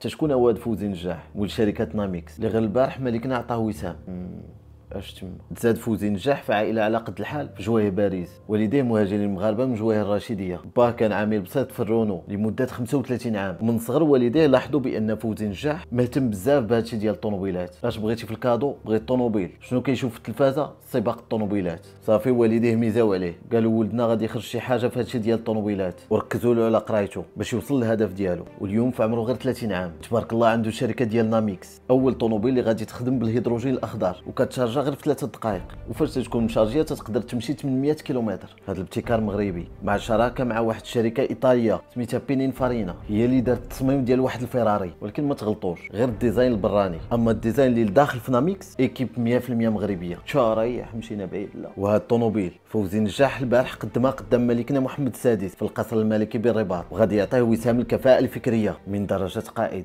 تشكون هو فوزي نجاح مول شركه ناميكس اللي غير البارح مالكنا عطاه وسام اش تما تزاد فوزي نجاح عائله على قد الحال في جويه باريس والديه مهاجرين مغاربه من جويه الرشيديه باه كان عامل بسيط في الرونو لمده 35 عام من صغر والديه لاحظوا بان فوزي نجاح مهتم بزاف بهادشي ديال الطوموبيلات اش بغيتي في الكادو بغيت طوموبيل شنو كيشوف في التلفازه سباق الطوموبيلات صافي والديه ميزاو عليه قالوا ولدنا غادي يخرج شي حاجه في هادشي ديال الطوموبيلات وركزوا له على قرايته باش يوصل للهدف ديالو واليوم في عمره غير 30 عام تبارك الله عنده شركه ديال ناميكس اول طوموبيل اللي غادي تخدم بالهيدروجين الاخضر وكتشارج شارجه غير في ثلاثة دقائق وفاش تكون مشارجيه تقدر تمشي 800 كيلومتر هذا الابتكار مغربي مع شراكه مع واحد الشركه ايطاليه سميتها بينين فارينا هي اللي دارت التصميم ديال واحد الفيراري ولكن ما تغلطوش غير الديزاين البراني اما الديزاين اللي لداخل في ناميكس ايكيب 100% مغربيه شرايح مشينا بعيد لا وهذا الطوموبيل فوزي نجاح البارح قدمها قدام ملكنا محمد السادس في القصر الملكي بالرباط وغادي يعطيه وسام الكفاءه الفكريه من درجه قائد